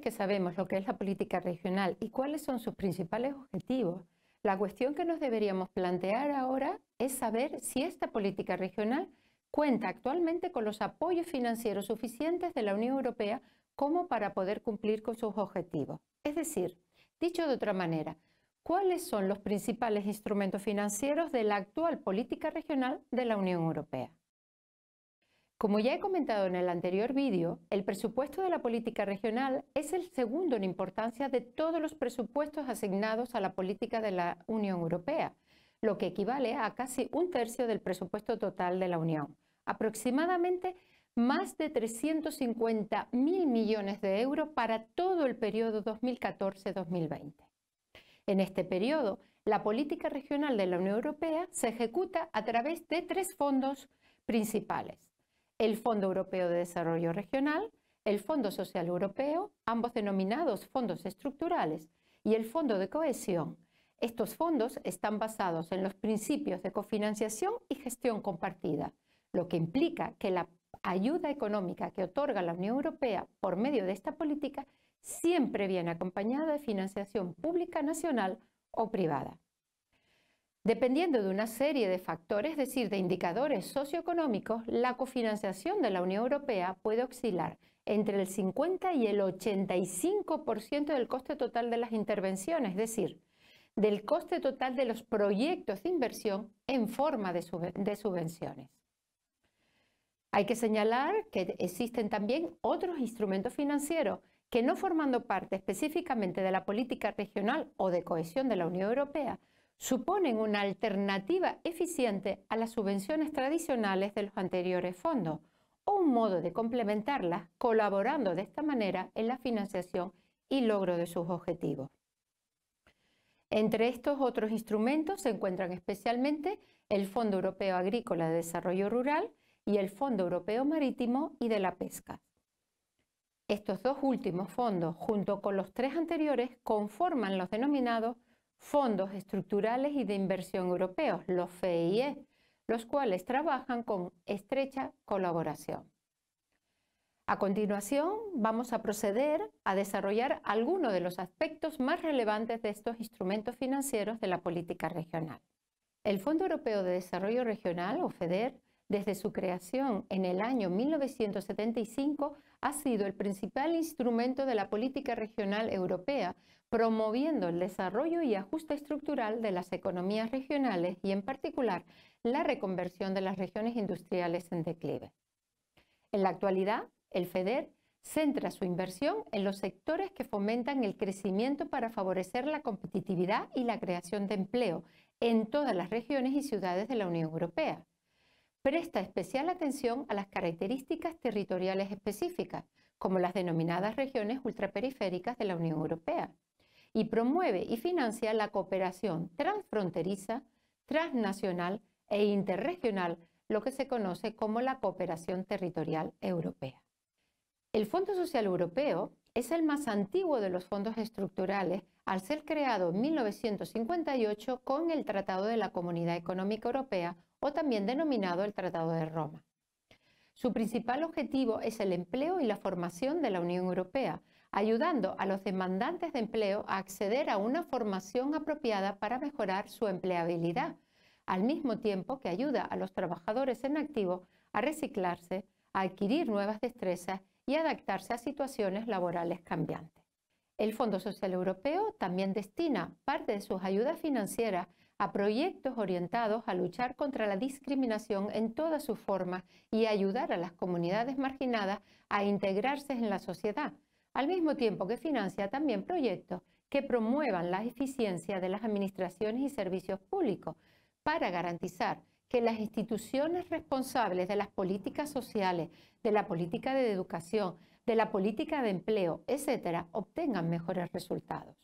que sabemos lo que es la política regional y cuáles son sus principales objetivos, la cuestión que nos deberíamos plantear ahora es saber si esta política regional cuenta actualmente con los apoyos financieros suficientes de la Unión Europea como para poder cumplir con sus objetivos. Es decir, dicho de otra manera, ¿cuáles son los principales instrumentos financieros de la actual política regional de la Unión Europea? Como ya he comentado en el anterior vídeo, el presupuesto de la política regional es el segundo en importancia de todos los presupuestos asignados a la política de la Unión Europea, lo que equivale a casi un tercio del presupuesto total de la Unión, aproximadamente más de 350.000 millones de euros para todo el periodo 2014-2020. En este periodo, la política regional de la Unión Europea se ejecuta a través de tres fondos principales el Fondo Europeo de Desarrollo Regional, el Fondo Social Europeo, ambos denominados fondos estructurales, y el Fondo de Cohesión. Estos fondos están basados en los principios de cofinanciación y gestión compartida, lo que implica que la ayuda económica que otorga la Unión Europea por medio de esta política siempre viene acompañada de financiación pública nacional o privada. Dependiendo de una serie de factores, es decir, de indicadores socioeconómicos, la cofinanciación de la Unión Europea puede oscilar entre el 50 y el 85% del coste total de las intervenciones, es decir, del coste total de los proyectos de inversión en forma de, de subvenciones. Hay que señalar que existen también otros instrumentos financieros que no formando parte específicamente de la política regional o de cohesión de la Unión Europea, suponen una alternativa eficiente a las subvenciones tradicionales de los anteriores fondos o un modo de complementarlas colaborando de esta manera en la financiación y logro de sus objetivos. Entre estos otros instrumentos se encuentran especialmente el Fondo Europeo Agrícola de Desarrollo Rural y el Fondo Europeo Marítimo y de la Pesca. Estos dos últimos fondos, junto con los tres anteriores, conforman los denominados fondos estructurales y de inversión europeos, los FEIE, los cuales trabajan con estrecha colaboración. A continuación, vamos a proceder a desarrollar algunos de los aspectos más relevantes de estos instrumentos financieros de la política regional. El Fondo Europeo de Desarrollo Regional, o FEDER, desde su creación en el año 1975, ha sido el principal instrumento de la política regional europea, promoviendo el desarrollo y ajuste estructural de las economías regionales y, en particular, la reconversión de las regiones industriales en declive. En la actualidad, el FEDER centra su inversión en los sectores que fomentan el crecimiento para favorecer la competitividad y la creación de empleo en todas las regiones y ciudades de la Unión Europea. Presta especial atención a las características territoriales específicas, como las denominadas regiones ultraperiféricas de la Unión Europea, y promueve y financia la cooperación transfronteriza, transnacional e interregional, lo que se conoce como la cooperación territorial europea. El Fondo Social Europeo es el más antiguo de los fondos estructurales al ser creado en 1958 con el Tratado de la Comunidad Económica Europea o también denominado el Tratado de Roma. Su principal objetivo es el empleo y la formación de la Unión Europea, ayudando a los demandantes de empleo a acceder a una formación apropiada para mejorar su empleabilidad, al mismo tiempo que ayuda a los trabajadores en activo a reciclarse, a adquirir nuevas destrezas y adaptarse a situaciones laborales cambiantes. El Fondo Social Europeo también destina parte de sus ayudas financieras a proyectos orientados a luchar contra la discriminación en todas sus formas y ayudar a las comunidades marginadas a integrarse en la sociedad, al mismo tiempo que financia también proyectos que promuevan la eficiencia de las administraciones y servicios públicos para garantizar que las instituciones responsables de las políticas sociales, de la política de educación, de la política de empleo, etcétera, obtengan mejores resultados.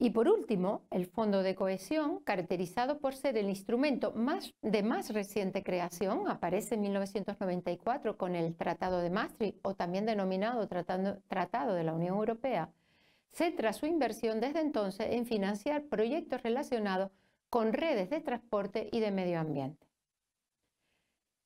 Y por último, el Fondo de Cohesión, caracterizado por ser el instrumento de más reciente creación, aparece en 1994 con el Tratado de Maastricht, o también denominado Tratado, Tratado de la Unión Europea, centra su inversión desde entonces en financiar proyectos relacionados con redes de transporte y de medio ambiente.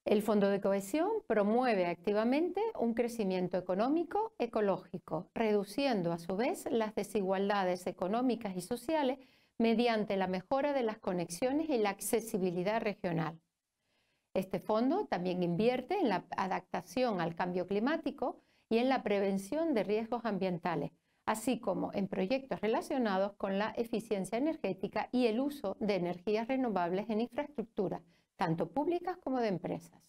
El Fondo de Cohesión promueve activamente un crecimiento económico ecológico, reduciendo a su vez las desigualdades económicas y sociales mediante la mejora de las conexiones y la accesibilidad regional. Este fondo también invierte en la adaptación al cambio climático y en la prevención de riesgos ambientales, así como en proyectos relacionados con la eficiencia energética y el uso de energías renovables en infraestructuras, tanto públicas como de empresas.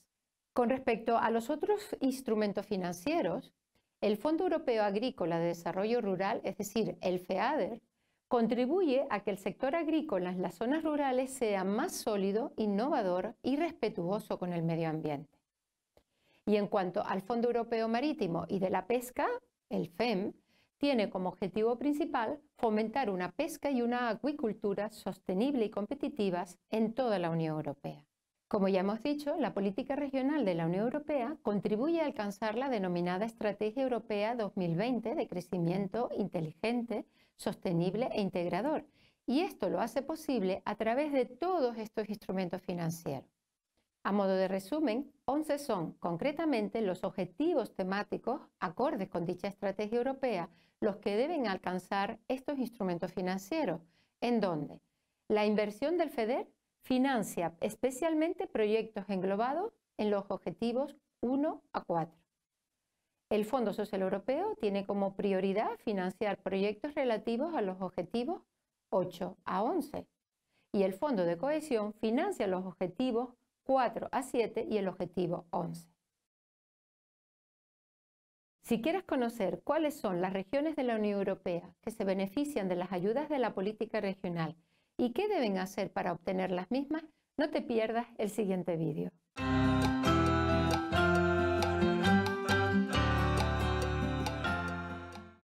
Con respecto a los otros instrumentos financieros, el Fondo Europeo Agrícola de Desarrollo Rural, es decir, el FEADER, contribuye a que el sector agrícola en las zonas rurales sea más sólido, innovador y respetuoso con el medio ambiente. Y en cuanto al Fondo Europeo Marítimo y de la Pesca, el FEM, tiene como objetivo principal fomentar una pesca y una acuicultura sostenible y competitivas en toda la Unión Europea. Como ya hemos dicho, la política regional de la Unión Europea contribuye a alcanzar la denominada Estrategia Europea 2020 de crecimiento inteligente, sostenible e integrador, y esto lo hace posible a través de todos estos instrumentos financieros. A modo de resumen, 11 son concretamente los objetivos temáticos acordes con dicha estrategia europea los que deben alcanzar estos instrumentos financieros, en dónde? la inversión del FEDER Financia especialmente proyectos englobados en los objetivos 1 a 4. El Fondo Social Europeo tiene como prioridad financiar proyectos relativos a los objetivos 8 a 11 y el Fondo de Cohesión financia los objetivos 4 a 7 y el objetivo 11. Si quieres conocer cuáles son las regiones de la Unión Europea que se benefician de las ayudas de la política regional y qué deben hacer para obtener las mismas, no te pierdas el siguiente vídeo.